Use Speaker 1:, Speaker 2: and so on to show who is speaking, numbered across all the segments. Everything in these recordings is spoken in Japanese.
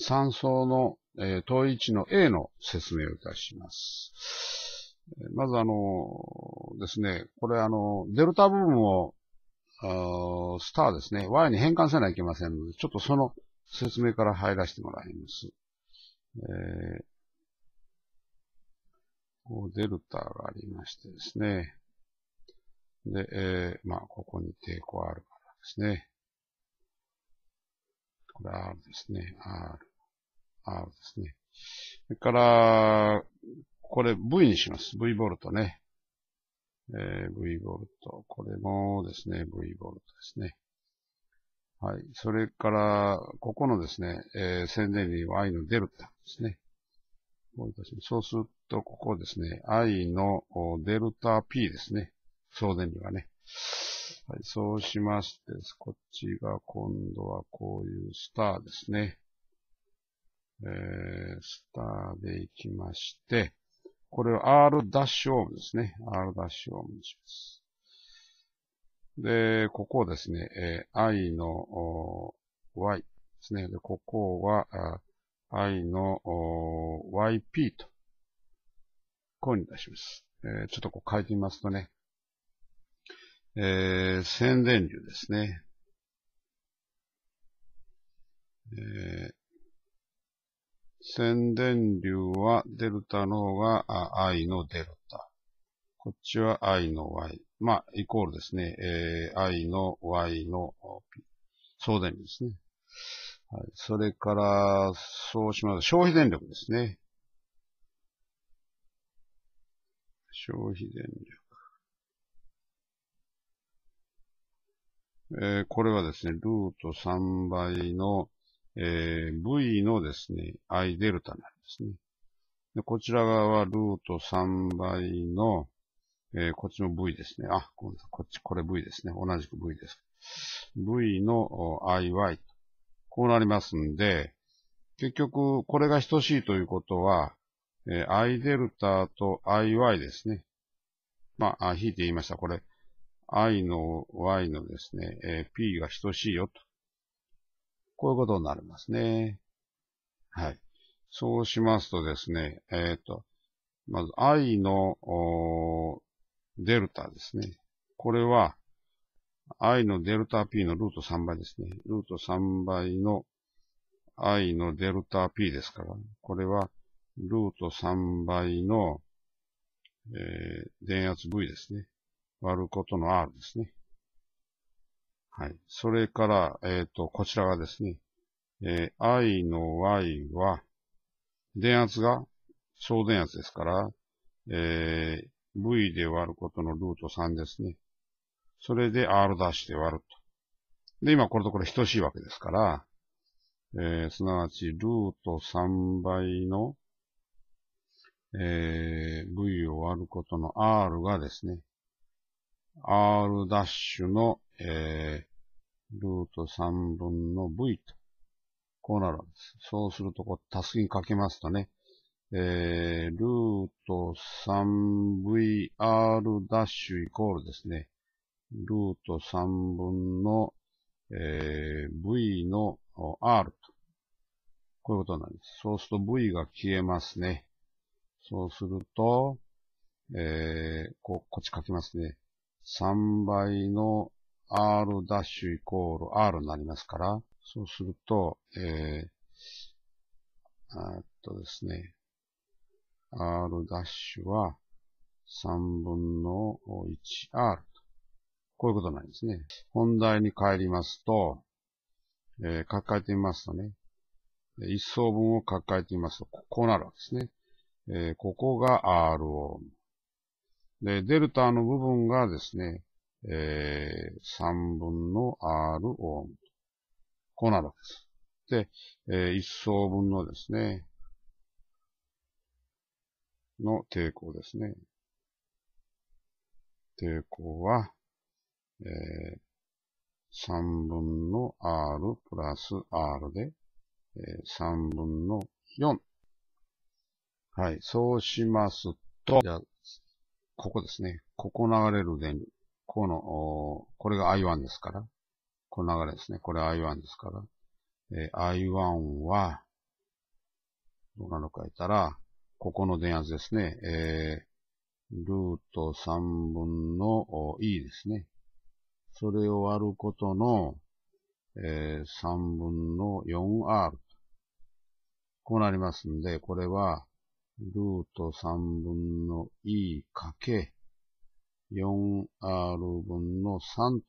Speaker 1: 三層の、えー、等位置の A の説明をいたします。まずあのですね、これあの、デルタ部分をスターですね、Y に変換せないといけませんので、ちょっとその説明から入らせてもらいます。えー、こうデルタがありましてですね。で、えー、まあ、ここに抵抗あるからですね。これ R ですね。R。あですね。それから、これ V にします。V ボルトね。えー、V ボルト。これもですね、V ボルトですね。はい。それから、ここのですね、えー、宣伝には I のデルタですね。そうすると、ここですね、I のデルタ P ですね。送電流がね。はい、そうしまして、こっちが今度はこういうスターですね。えー、スターで行きまして、これを R' オームですね。R' オームにします。で、ここをですね、えー、i の y ですね。で、ここは、i の yp と、こうに出します。えー、ちょっとこう書いてみますとね、えー、宣伝流ですね。えー宣伝流はデルタの方が i のデルタ。こっちは i の y。まあ、イコールですね。えー、i の y の p。送電流ですね。はい。それから、そうします。消費電力ですね。消費電力。えー、これはですね、ルート3倍のえー、V のですね、I デルタなんですね。でこちら側はルート3倍の、えー、こっちも V ですね。あ、こっち、これ V ですね。同じく V です。V の IY。こうなりますんで、結局、これが等しいということは、えー、I デルタと IY ですね。まあ、引いて言いました。これ、I の Y のですね、えー、P が等しいよと。こういうことになりますね。はい。そうしますとですね、えっ、ー、と、まず i のデルタですね。これは i のデルタ p のルート3倍ですね。ルート3倍の i のデルタ p ですから、これはルート3倍の、えー、電圧 V ですね。割ることの R ですね。はい。それから、えっ、ー、と、こちらがですね、えー、i の y は、電圧が小電圧ですから、えー、v で割ることのルート3ですね。それで r' で割ると。で、今これとこれ等しいわけですから、えー、すなわちルート3倍の、えー、v を割ることの r がですね、r' の、えー、ルート3分の v と。こうなるわけです。そうすると、こう、タスキにかけますとね、えー、ルート 3VR' イコールですね、ルート3分の、えー、V の R と。こういうことなんです。そうすると V が消えますね。そうすると、えー、こう、こっち書きますね。3倍の R' イコール R になりますから、そうすると、えー、あっとですね、R' は3分の 1R こういうことなんですね。本題に帰りますと、えー、書き換えてみますとね、一層分を書き換えてみますと、こうなるわけですね。えー、ここが r を。で、デルタの部分がですね、えー、3分の R オーム。こうなるわけです。で、えー、1層分のですね、の抵抗ですね。抵抗は、えー、3分の R プラス R で、えー、3分の4。はい、そうしますと、ここですね。ここ流れる電流。この、これが I1 ですから。この流れですね。これ I1 ですから。えー、I1 は、どうなのか言ったら、ここの電圧ですね。えー、ルート3分の E ですね。それを割ることの、えー、3分の 4R。こうなりますんで、これは、ルート3分の e かけ 4r 分の3と、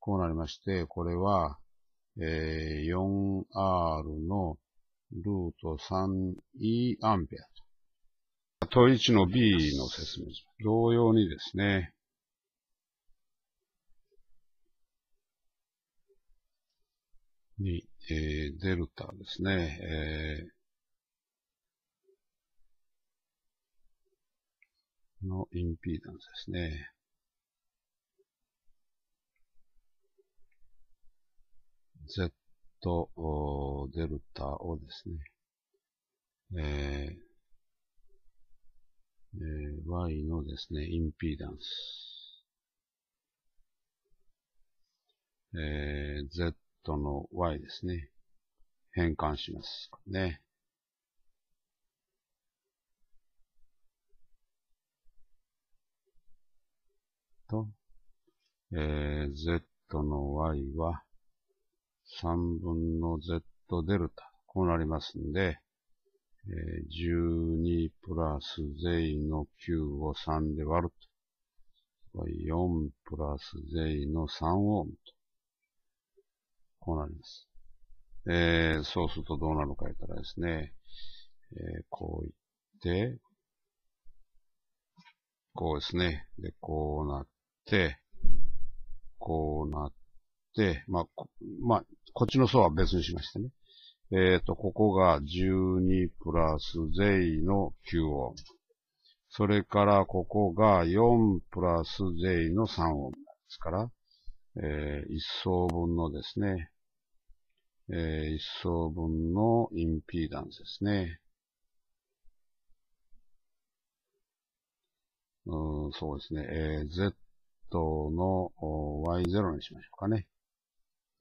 Speaker 1: こうなりまして、これは、えー、4r のルート 3e アンペアと。問1の b の説明。同様にですね、に、えー、デルタですね、えーのインピーダンスですね。Z、デルタをですね、えーえー、Y のですね、インピーダンス、えー、Z の Y ですね、変換しますね。と、えー、z の y は3分の z デルタ。こうなりますんで、えー、12プラス税の9を3で割ると。4プラス税の3オームと。こうなります。えー、そうするとどうなるか言ったらですね、えー、こう言って、こうですね。で、こうなって、て、こうなって、まあ、まあ、こっちの層は別にしましてね。えっ、ー、と、ここが12プラス税の9音。それから、ここが4プラス税の3音ですから、えー、一層分のですね、えー、一層分のインピーダンスですね。うん、そうですね。えー、Z トの y0 にしましょうかね。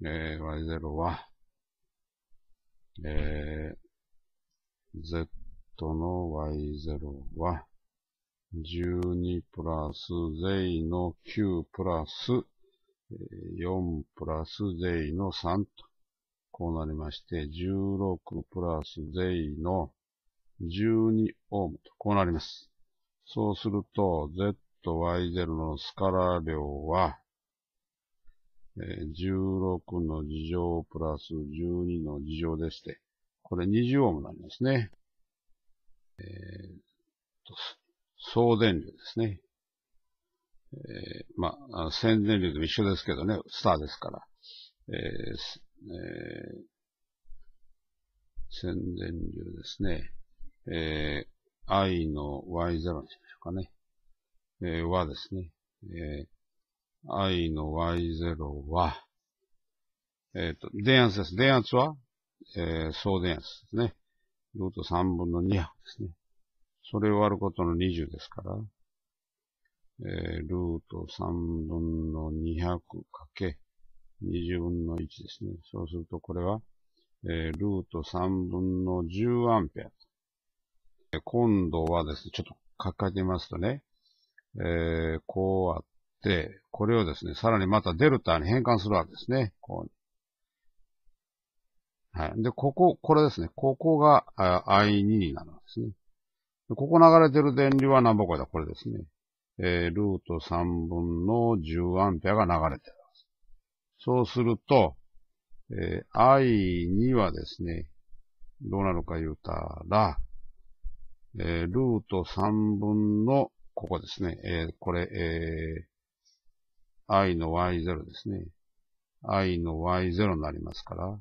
Speaker 1: えー、y0 は、えー、z の y0 は、12プラス z の9プラス、4プラス z の3と、こうなりまして、16プラス z の12オームと、こうなります。そうすると、z と Y0 のスカラ量は、16の事乗プラス12の事乗でして、これ20オームなんですね。えー、と送電流ですね。えー、まあ、宣伝流と一緒ですけどね、スターですから。えー、えー、宣伝流ですね。えー、I の Y0 にしましょうかね。えー、はですね、えー、i の y0 は、えっ、ー、と、電圧です。電圧は、えー、総電圧ですね。ルート3分の2波ですね。それを割ることの20ですから、えー、ルート3分の200かけ20分の1ですね。そうするとこれは、えー、ルート3分の10アンペア。今度はですね、ちょっと書かれてますとね、えー、こうあって、これをですね、さらにまたデルタに変換するわけですね。こうはい。で、ここ、これですね。ここが I2 になるんですね。でここ流れてる電流は何ぼこだこれですね。えー、ルート3分の10アンペアが流れてるです。そうすると、えー、I2 はですね、どうなるか言うたら、えー、ルート3分のここですね。えー、これ、えー、i の y0 ですね。i の y0 になりますから、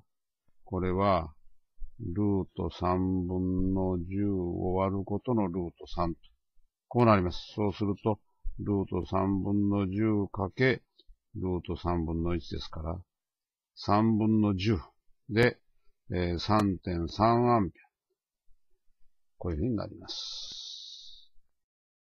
Speaker 1: これは、ルート3分の10を割ることのルート3と。こうなります。そうすると、ルート3分の10かけ、ルート3分の1ですから、3分の10で、えー、3.3アンペア。こういうふうになります。